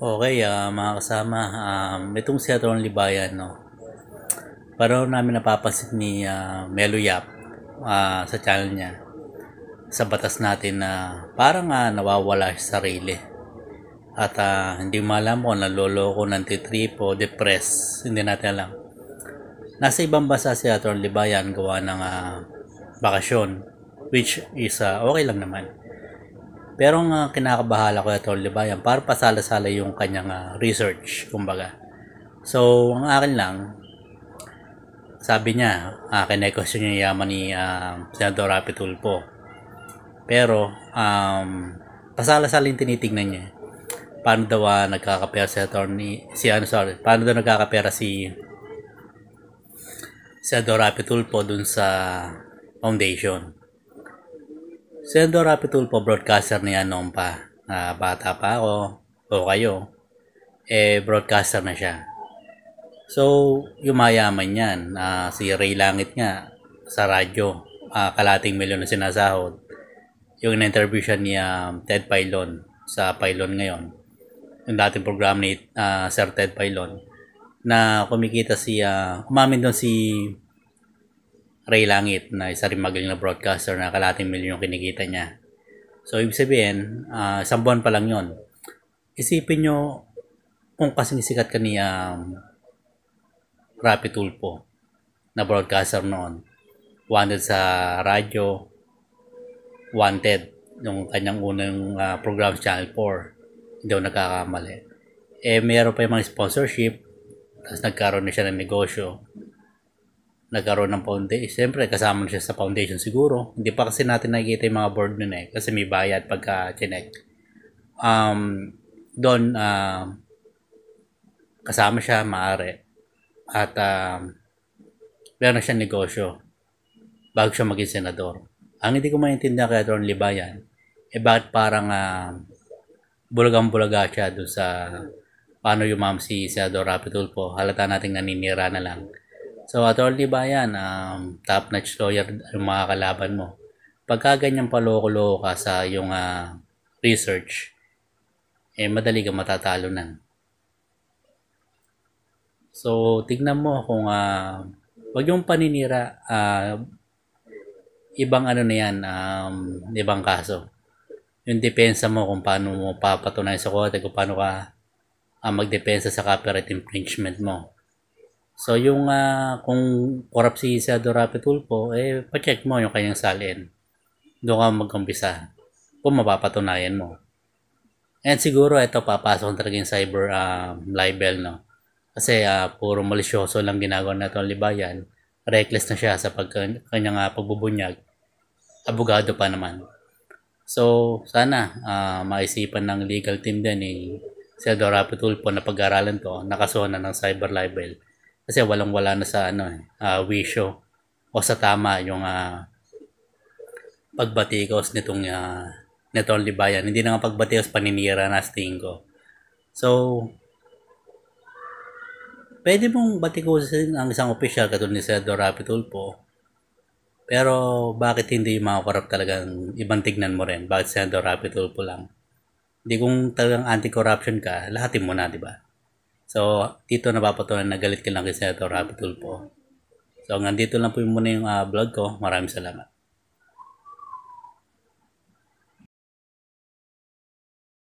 Okay, uh, mga kasama, um, itong si Atron Libayan, no? Para namin napapansin ni uh, Melo Yap uh, sa channel niya sa batas natin na uh, parang uh, nawawala sa sarili at uh, hindi mo alam kung naloloko, nantitrip o depressed hindi natin alam nasa ibang bansa si Atron Libayan gawa ng uh, bakasyon which is uh, okay lang naman pero ang uh, kinakabahala ko ito, di Libayan, para pasala-sala yung kanyang uh, research, kumbaga. So, ang akin lang, sabi niya, uh, ah, kinekosyon niya yaman ni uh, Senador Rapi Tulpo. Pero, um, pasala-sala yung tinitignan niya. Paano daw uh, nagkakapera si attorney, si ano sorry, paano daw nagkakapera si Senador Rapi Tulpo dun sa foundation. Si Eldor Rapitulpo, broadcaster niya noon pa. Uh, bata pa ako, o kayo, eh broadcaster na siya. So, yumayaman yan. Uh, si Ray Langit nga, sa radyo, uh, kalating milyon na sinasahod. Yung interview siya ni um, Ted Pylon, sa Pylon ngayon. Yung dating program ni uh, Sir Ted Pylon, na kumikita si, uh, umamin doon si Ray Langit na isa rin magaling na broadcaster na kalating milyon yung kinikita niya. So, ibig sabihin, uh, isang buwan pa lang yon. Isipin nyo kung kasing sikat ka ni um, Rapi Tulpo na broadcaster noon. Wanted sa radyo, wanted yung kanyang unang uh, program Channel 4. Hindi ako nagkakamali. Eh, mayroon pa yung mga sponsorship, tapos nagkaroon na siya ng negosyo nagkaroon ng foundation. Eh, siyempre, kasama siya sa foundation siguro. Hindi pa kasi natin nakikita yung mga board nun eh. Kasi may bayad pagka chinek. Um, doon, uh, kasama siya, maaari. At, uh, meron siya negosyo bago siya maging senador. Ang hindi ko maintindihan kay Ron Libayan, eh bakit parang uh, bulagang-bulaga siya doon sa paano yung ma'am si Senador Rapitulpo. Halata nating naninira na lang So, at Atty. Bayan, um, top-notch lawyer yung mga kalaban mo. Pagka ganyan paloko-loko ka sa yung uh, ah, research, eh madali ka matatalo na. So, tignan mo kung uh, wag yung paninira uh, ibang ano na yan, um, ibang kaso. Yung depensa mo kung paano mo papatunayan sa korte, kung paano ka uh, magdepensa sa copyright infringement mo So yung uh, kung corrupt si Isidro Rapitulpo, eh pa-check mo yung kanyang salin. Doon ka magkumpisa kung mapapatunayan mo. And siguro ito papasok talaga yung cyber um, libel no. Kasi uh, puro malisyoso lang ginagawa na itong libayan. Reckless na siya sa pag kanyang uh, pagbubunyag. Abogado pa naman. So sana uh, maisipan ng legal team din ni eh, Isidro Rapitulpo na pag-aralan to, nakasona na ng cyber libel kasi walang-wala na sa ano, uh, wisyo o sa tama yung uh, pagbatikos nitong uh, nitong libayan. Hindi na nga pagbatikos, paninira na sa tingin ko. So, pwede mong batikusin ang isang official katulad ni Senador Rapi Tulfo. Pero bakit hindi yung mga corrupt talagang ibang tignan mo rin? Bakit Senador Rapi Tulfo lang? Hindi kung talagang anti-corruption ka, lahatin mo na, di ba? So, dito napapatunan na galit ka lang kay Senator Happy Tulpo. So, hanggang dito lang po muna yung uh, vlog ko. Maraming salamat.